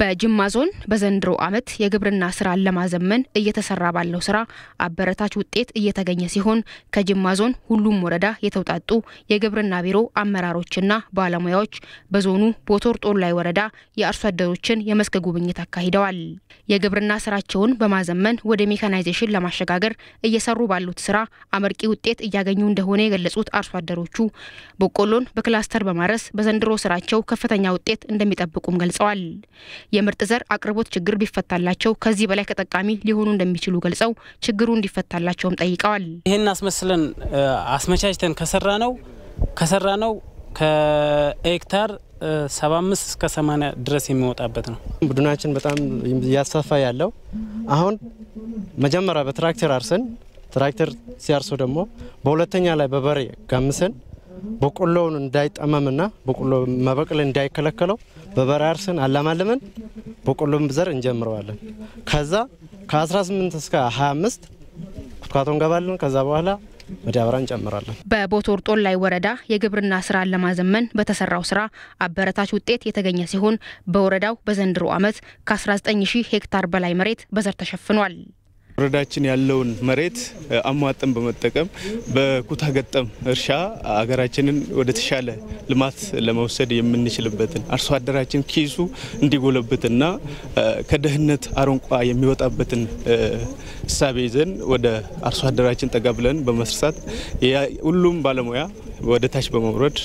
በጅማ ዞን በዘንድሮ ዓመት የግብርና ስራን ለማዘመን እየተሰራ ባለው ስራ አበረታች ውጤት እየተገኘ ሲሆን ከጅማ ዞን ሁሉም ወረዳ የተውጣጡ የግብርና ቢሮ አመራሮችና ባለሙያዎች በዞኑ ቦቶር ጦላይ ወረዳ የአርሶ አደሮችን የመስክ ጉብኝት አካሂደዋል። የግብርና ስራቸውን በማዘመን ወደ ሜካናይዜሽን ለማሸጋገር እየሰሩ ባሉት ስራ አመርቂ ውጤት እያገኙ እንደሆነ የገለጹት አርሶ አደሮቹ በቆሎን በክላስተር በማረስ በዘንድሮ ስራቸው ከፍተኛ ውጤት እንደሚጠብቁም ገልጸዋል። የምርጥ ዘር አቅርቦት ችግር ቢፈታላቸው ከዚህ በላይ ተጠቃሚ ሊሆኑ እንደሚችሉ ገልጸው ችግሩ እንዲፈታላቸውም ጠይቀዋል። ይህን አስመስለን አስመቻችተን ከሰራ ነው ከሰራ ነው ከሄክታር 75 እስከ 80 ድረስ የሚወጣበት ነው። ቡድናችን በጣም እያሰፋ ያለው አሁን መጀመሪያ በትራክተር አርሰን ትራክተር ሲያርሶ ደግሞ በሁለተኛ ላይ በበሬ ጋምሰን በቆሎውን እንዳይጠመምና በቆሎ መበቅል እንዳይከለከለው በበራርስን አርሰን በቆሎም ዘር እንጀምረዋለን። ከዛ ከ18 እስከ 25 ኩትኳቶ እንገባለን። ከዛ በኋላ መዳበራ እንጨምራለን። በቦቶር ጦላይ ወረዳ የግብርና ስራን ለማዘመን በተሰራው ስራ አበረታች ውጤት የተገኘ ሲሆን በወረዳው በዘንድሮ ዓመት ከ19 ሺህ ሄክታር በላይ መሬት በዘር ተሸፍኗል። ወረዳችን ያለውን መሬት አሟጠን በመጠቀም በኩታ ገጠም እርሻ አገራችንን ወደ ተሻለ ልማት ለመውሰድ የምንችልበትን አርሶ አደራችን ኪሱ እንዲጎለብትና ከድህነት አረንቋ የሚወጣበትን እሳቤ ይዘን ወደ አርሶ አደራችን ጠጋ ብለን በመስራት ሁሉም ባለሙያ ወደ ታች በመውረድ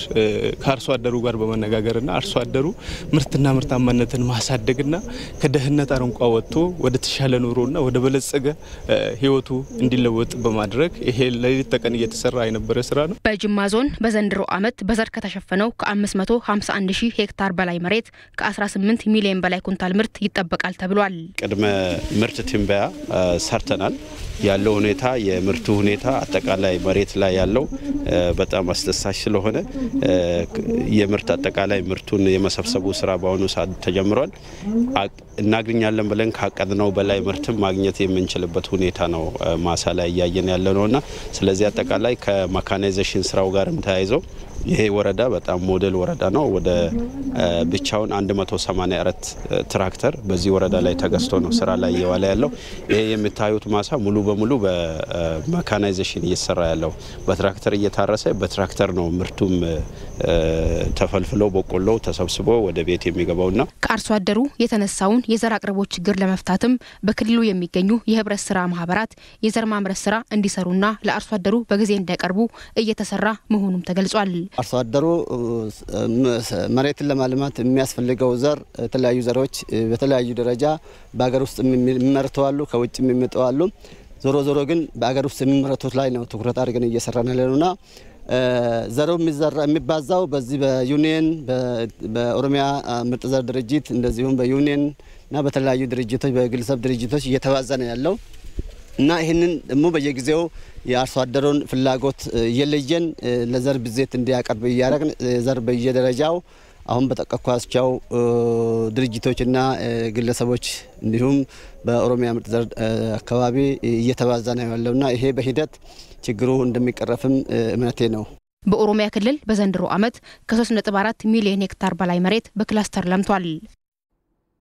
ከአርሶ አደሩ ጋር በመነጋገርና አርሶ አደሩ ምርትና ምርታማነትን ማሳደግና ከደህንነት አረንቋ ወጥቶ ወደ ተሻለ ኑሮና ወደ በለጸገ ህይወቱ እንዲለወጥ በማድረግ ይሄ ለሌት ተቀን እየተሰራ የነበረ ስራ ነው። በጅማ ዞን በዘንድሮ ዓመት በዘር ከተሸፈነው ከ551 ሺህ ሄክታር በላይ መሬት ከ18 ሚሊዮን በላይ ኩንታል ምርት ይጠበቃል ተብሏል። ቅድመ ምርት ትንበያ ሰርተናል። ያለው ሁኔታ የምርቱ ሁኔታ አጠቃላይ መሬት ላይ ያለው በጣም አስ አስደሳች ስለሆነ የምርት አጠቃላይ ምርቱን የመሰብሰቡ ስራ በአሁኑ ሰዓት ተጀምሯል። እናገኛለን ብለን ካቀድነው በላይ ምርትም ማግኘት የምንችልበት ሁኔታ ነው ማሳ ላይ እያየን ያለ ነውና ስለዚህ አጠቃላይ ከመካናይዜሽን ስራው ጋርም ተያይዘው ይሄ ወረዳ በጣም ሞዴል ወረዳ ነው። ወደ ብቻውን 184 ትራክተር በዚህ ወረዳ ላይ ተገዝቶ ነው ስራ ላይ እየዋለ ያለው። ይሄ የምታዩት ማሳ ሙሉ በሙሉ በመካናይዜሽን እየተሰራ ያለው በትራክተር እየታረሰ በትራክተር ነው ምርቱም ተፈልፍሎ በቆሎ ተሰብስቦ ወደ ቤት የሚገባውና ከአርሶ አደሩ የተነሳውን የዘር አቅርቦት ችግር ለመፍታትም በክልሉ የሚገኙ የህብረት ስራ ማህበራት የዘር ማምረት ስራ እንዲሰሩና ለአርሶ አደሩ በጊዜ እንዳይቀርቡ እየተሰራ መሆኑም ተገልጿል። አርሶ አደሩ መሬትን ለማልማት የሚያስፈልገው ዘር የተለያዩ ዘሮች በተለያዩ ደረጃ በሀገር ውስጥ የሚመርተዋሉ ከውጭ የሚመጠዋሉ ዞሮ ዞሮ ግን በሀገር ውስጥ የሚመረቱት ላይ ነው ትኩረት አድርገን እየሰራን ያለነውና ዘሩ የሚባዛው በዚህ በዩኒየን በኦሮሚያ ምርጥ ዘር ድርጅት እንደዚሁም በዩኒየን እና በተለያዩ ድርጅቶች በግለሰብ ድርጅቶች እየተባዛ ነው ያለው እና ይህንን ደግሞ በየጊዜው የአርሶ አደሩን ፍላጎት እየለየን ለዘር ብዜት እንዲያቀርብ እያደረግን ዘር በየደረጃው አሁን በጠቀኳቸው ድርጅቶችና ግለሰቦች እንዲሁም በኦሮሚያ ምርጥ ዘር አካባቢ እየተባዛ ነው ያለውና ይሄ በሂደት ችግሩ እንደሚቀረፍም እምነቴ ነው። በኦሮሚያ ክልል በዘንድሮ ዓመት ከ3.4 ሚሊዮን ሄክታር በላይ መሬት በክላስተር ለምቷል።